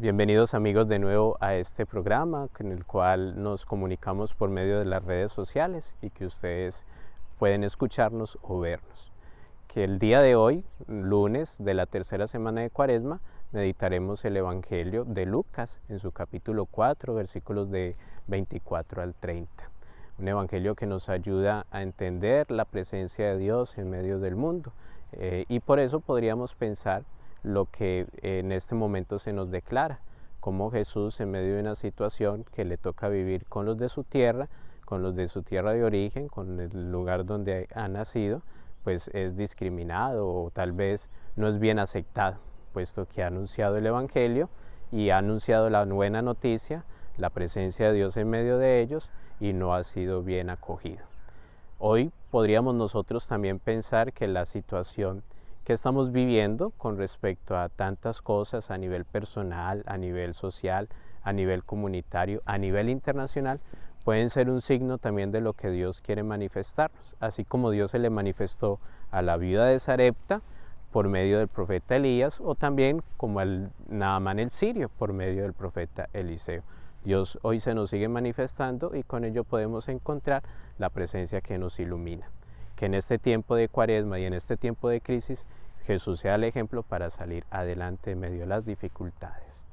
Bienvenidos amigos de nuevo a este programa en el cual nos comunicamos por medio de las redes sociales y que ustedes pueden escucharnos o vernos. Que el día de hoy, lunes de la tercera semana de Cuaresma, meditaremos el Evangelio de Lucas en su capítulo 4, versículos de 24 al 30. Un Evangelio que nos ayuda a entender la presencia de Dios en medio del mundo. Eh, y por eso podríamos pensar lo que eh, en este momento se nos declara, como Jesús en medio de una situación que le toca vivir con los de su tierra, con los de su tierra de origen, con el lugar donde ha nacido, pues es discriminado o tal vez no es bien aceptado, puesto que ha anunciado el Evangelio y ha anunciado la buena noticia, la presencia de Dios en medio de ellos y no ha sido bien acogido. Hoy podríamos nosotros también pensar que la situación que estamos viviendo con respecto a tantas cosas a nivel personal, a nivel social, a nivel comunitario, a nivel internacional, pueden ser un signo también de lo que Dios quiere manifestarnos, así como Dios se le manifestó a la viuda de Sarepta por medio del profeta Elías o también como el en el sirio por medio del profeta Eliseo. Dios hoy se nos sigue manifestando y con ello podemos encontrar la presencia que nos ilumina que en este tiempo de cuaresma y en este tiempo de crisis Jesús sea el ejemplo para salir adelante en medio de las dificultades.